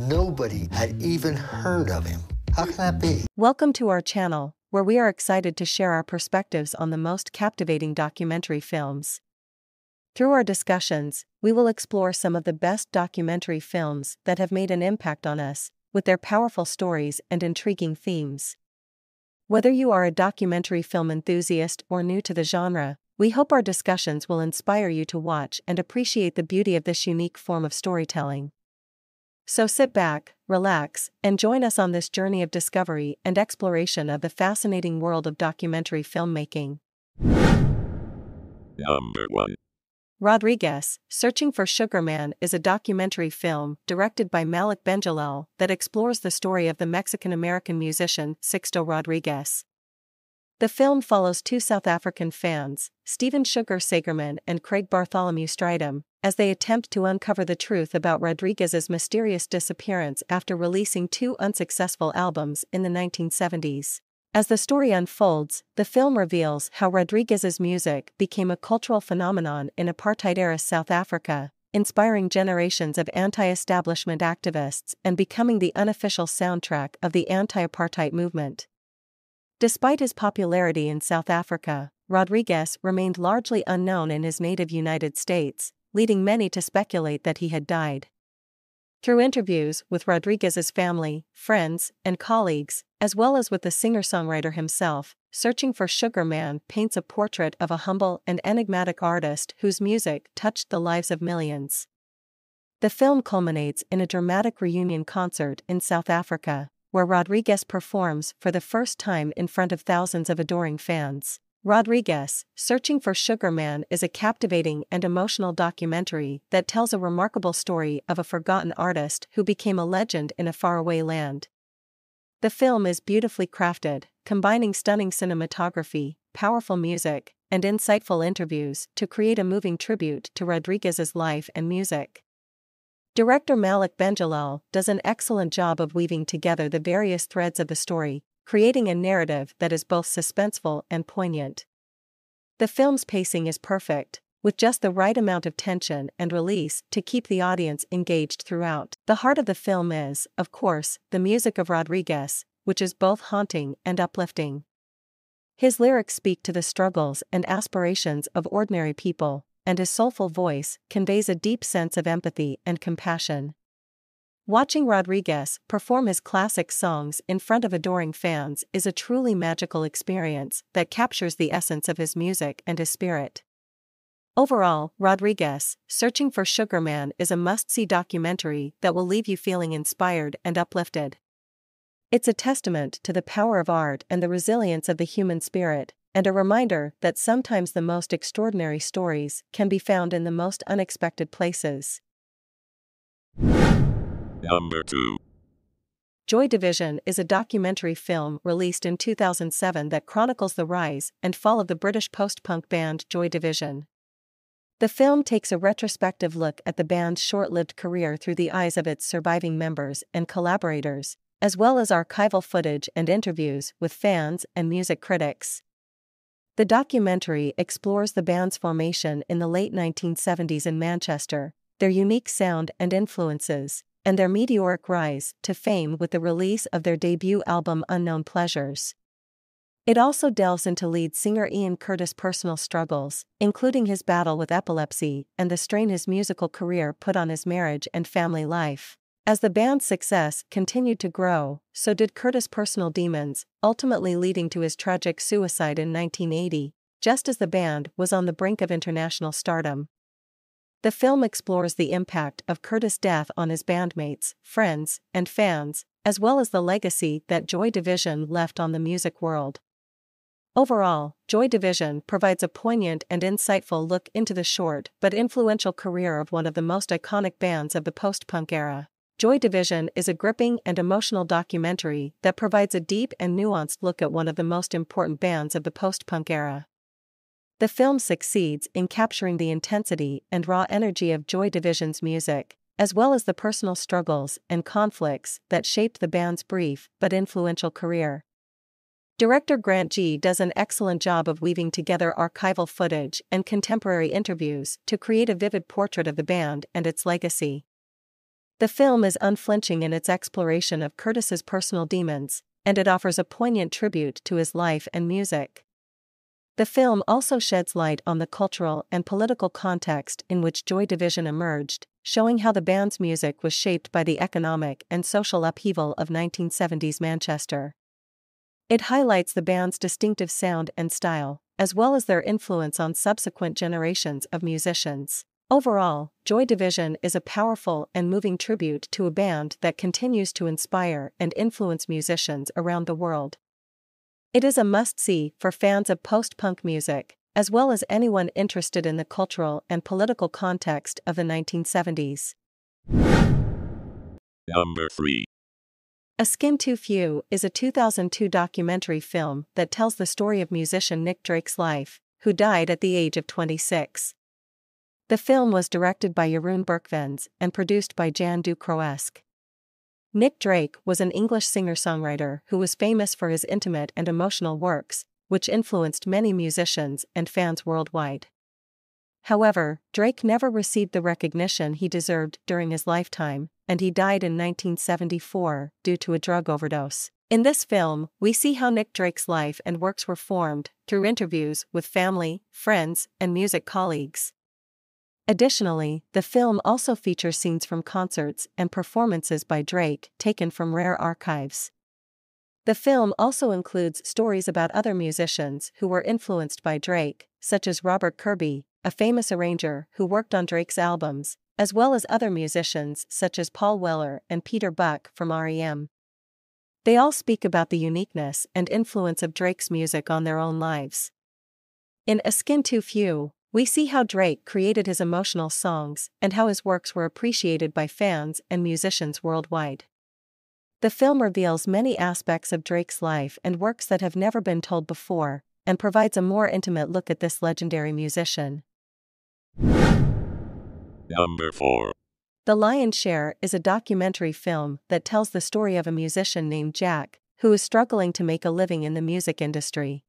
Nobody had even heard of him. How can that be? Welcome to our channel, where we are excited to share our perspectives on the most captivating documentary films. Through our discussions, we will explore some of the best documentary films that have made an impact on us, with their powerful stories and intriguing themes. Whether you are a documentary film enthusiast or new to the genre, we hope our discussions will inspire you to watch and appreciate the beauty of this unique form of storytelling. So sit back, relax, and join us on this journey of discovery and exploration of the fascinating world of documentary filmmaking. Number 1. Rodriguez, Searching for Sugar Man is a documentary film directed by Malik Benjalel that explores the story of the Mexican American musician Sixto Rodriguez. The film follows two South African fans, Stephen Sugar Sagerman and Craig Bartholomew Stridham, as they attempt to uncover the truth about Rodriguez's mysterious disappearance after releasing two unsuccessful albums in the 1970s. As the story unfolds, the film reveals how Rodriguez's music became a cultural phenomenon in apartheid era South Africa, inspiring generations of anti establishment activists and becoming the unofficial soundtrack of the anti apartheid movement. Despite his popularity in South Africa, Rodriguez remained largely unknown in his native United States, leading many to speculate that he had died. Through interviews with Rodriguez's family, friends, and colleagues, as well as with the singer songwriter himself, Searching for Sugar Man paints a portrait of a humble and enigmatic artist whose music touched the lives of millions. The film culminates in a dramatic reunion concert in South Africa where Rodriguez performs for the first time in front of thousands of adoring fans. Rodriguez, Searching for Sugar Man is a captivating and emotional documentary that tells a remarkable story of a forgotten artist who became a legend in a faraway land. The film is beautifully crafted, combining stunning cinematography, powerful music, and insightful interviews to create a moving tribute to Rodriguez's life and music. Director Malik Benjalal does an excellent job of weaving together the various threads of the story, creating a narrative that is both suspenseful and poignant. The film's pacing is perfect, with just the right amount of tension and release to keep the audience engaged throughout. The heart of the film is, of course, the music of Rodriguez, which is both haunting and uplifting. His lyrics speak to the struggles and aspirations of ordinary people, and his soulful voice conveys a deep sense of empathy and compassion. Watching Rodriguez perform his classic songs in front of adoring fans is a truly magical experience that captures the essence of his music and his spirit. Overall, Rodriguez, Searching for Sugar Man is a must see documentary that will leave you feeling inspired and uplifted. It's a testament to the power of art and the resilience of the human spirit and a reminder that sometimes the most extraordinary stories can be found in the most unexpected places. Number 2 Joy Division is a documentary film released in 2007 that chronicles the rise and fall of the British post punk band Joy Division. The film takes a retrospective look at the band's short lived career through the eyes of its surviving members and collaborators, as well as archival footage and interviews with fans and music critics. The documentary explores the band's formation in the late 1970s in Manchester, their unique sound and influences, and their meteoric rise to fame with the release of their debut album Unknown Pleasures. It also delves into lead singer Ian Curtis' personal struggles, including his battle with epilepsy and the strain his musical career put on his marriage and family life. As the band's success continued to grow, so did Curtis' personal demons, ultimately leading to his tragic suicide in 1980, just as the band was on the brink of international stardom. The film explores the impact of Curtis' death on his bandmates, friends, and fans, as well as the legacy that Joy Division left on the music world. Overall, Joy Division provides a poignant and insightful look into the short but influential career of one of the most iconic bands of the post punk era. Joy Division is a gripping and emotional documentary that provides a deep and nuanced look at one of the most important bands of the post punk era. The film succeeds in capturing the intensity and raw energy of Joy Division's music, as well as the personal struggles and conflicts that shaped the band's brief but influential career. Director Grant G does an excellent job of weaving together archival footage and contemporary interviews to create a vivid portrait of the band and its legacy. The film is unflinching in its exploration of Curtis's personal demons, and it offers a poignant tribute to his life and music. The film also sheds light on the cultural and political context in which Joy Division emerged, showing how the band's music was shaped by the economic and social upheaval of 1970s Manchester. It highlights the band's distinctive sound and style, as well as their influence on subsequent generations of musicians. Overall, Joy Division is a powerful and moving tribute to a band that continues to inspire and influence musicians around the world. It is a must see for fans of post punk music, as well as anyone interested in the cultural and political context of the 1970s. Number 3 A Skin Too Few is a 2002 documentary film that tells the story of musician Nick Drake's life, who died at the age of 26. The film was directed by Jeroen Berkvens and produced by Jan du Nick Drake was an English singer-songwriter who was famous for his intimate and emotional works, which influenced many musicians and fans worldwide. However, Drake never received the recognition he deserved during his lifetime, and he died in 1974 due to a drug overdose. In this film, we see how Nick Drake's life and works were formed through interviews with family, friends, and music colleagues. Additionally, the film also features scenes from concerts and performances by Drake taken from rare archives. The film also includes stories about other musicians who were influenced by Drake, such as Robert Kirby, a famous arranger who worked on Drake's albums, as well as other musicians such as Paul Weller and Peter Buck from REM. They all speak about the uniqueness and influence of Drake's music on their own lives. In A Skin Too Few, we see how Drake created his emotional songs and how his works were appreciated by fans and musicians worldwide. The film reveals many aspects of Drake's life and works that have never been told before, and provides a more intimate look at this legendary musician. Number 4. The Lion's Share is a documentary film that tells the story of a musician named Jack, who is struggling to make a living in the music industry.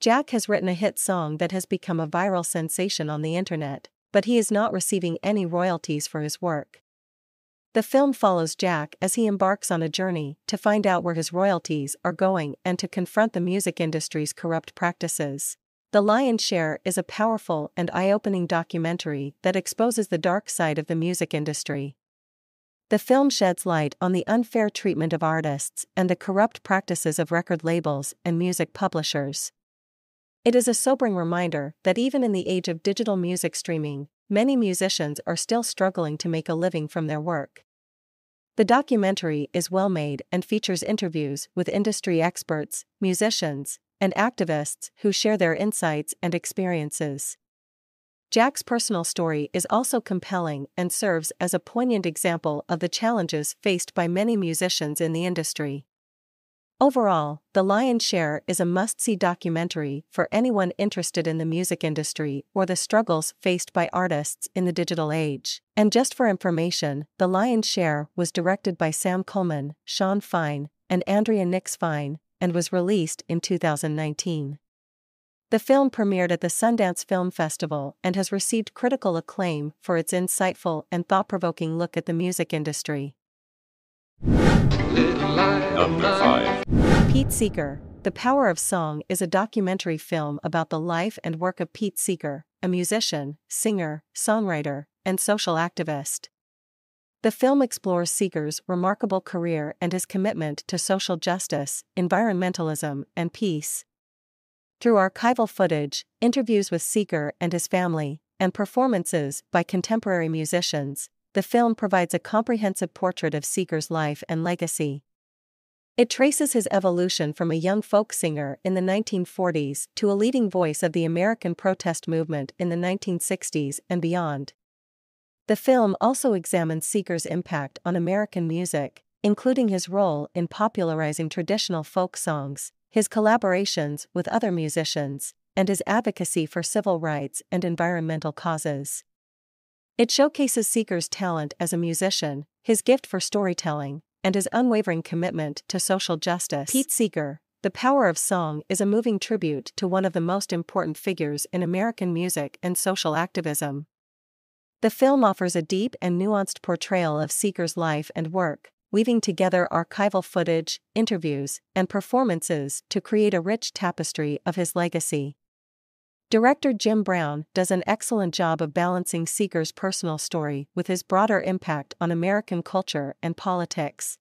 Jack has written a hit song that has become a viral sensation on the internet, but he is not receiving any royalties for his work. The film follows Jack as he embarks on a journey to find out where his royalties are going and to confront the music industry's corrupt practices. The Lion's Share is a powerful and eye opening documentary that exposes the dark side of the music industry. The film sheds light on the unfair treatment of artists and the corrupt practices of record labels and music publishers. It is a sobering reminder that even in the age of digital music streaming, many musicians are still struggling to make a living from their work. The documentary is well made and features interviews with industry experts, musicians, and activists who share their insights and experiences. Jack's personal story is also compelling and serves as a poignant example of the challenges faced by many musicians in the industry. Overall, The Lion's Share is a must see documentary for anyone interested in the music industry or the struggles faced by artists in the digital age. And just for information, The Lion's Share was directed by Sam Coleman, Sean Fine, and Andrea Nix Fine, and was released in 2019. The film premiered at the Sundance Film Festival and has received critical acclaim for its insightful and thought provoking look at the music industry. Number 5. Pete Seeger. The Power of Song is a documentary film about the life and work of Pete Seeger, a musician, singer, songwriter, and social activist. The film explores Seeger's remarkable career and his commitment to social justice, environmentalism, and peace. Through archival footage, interviews with Seeger and his family, and performances by contemporary musicians, the film provides a comprehensive portrait of Seeger's life and legacy. It traces his evolution from a young folk singer in the 1940s to a leading voice of the American protest movement in the 1960s and beyond. The film also examines Seeger's impact on American music, including his role in popularizing traditional folk songs, his collaborations with other musicians, and his advocacy for civil rights and environmental causes. It showcases Seeger's talent as a musician, his gift for storytelling, and his unwavering commitment to social justice. Pete Seeger, The Power of Song is a moving tribute to one of the most important figures in American music and social activism. The film offers a deep and nuanced portrayal of Seeger's life and work, weaving together archival footage, interviews, and performances to create a rich tapestry of his legacy. Director Jim Brown does an excellent job of balancing Seeger's personal story with his broader impact on American culture and politics.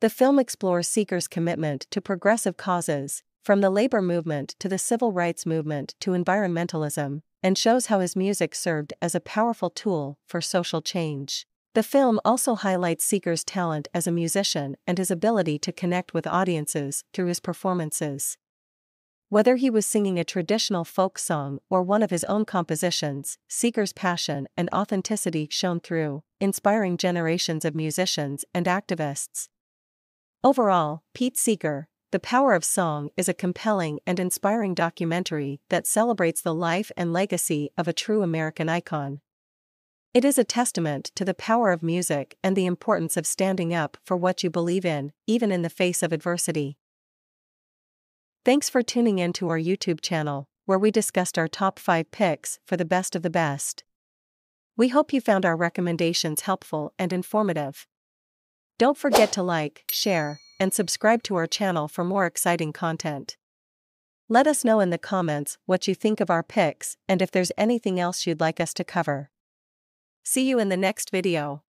The film explores Seeger's commitment to progressive causes, from the labor movement to the civil rights movement to environmentalism, and shows how his music served as a powerful tool for social change. The film also highlights Seeger's talent as a musician and his ability to connect with audiences through his performances. Whether he was singing a traditional folk song or one of his own compositions, Seeger's passion and authenticity shone through, inspiring generations of musicians and activists. Overall, Pete Seeger, The Power of Song is a compelling and inspiring documentary that celebrates the life and legacy of a true American icon. It is a testament to the power of music and the importance of standing up for what you believe in, even in the face of adversity. Thanks for tuning in to our YouTube channel, where we discussed our top 5 picks for the best of the best. We hope you found our recommendations helpful and informative. Don't forget to like, share, and subscribe to our channel for more exciting content. Let us know in the comments what you think of our picks and if there's anything else you'd like us to cover. See you in the next video.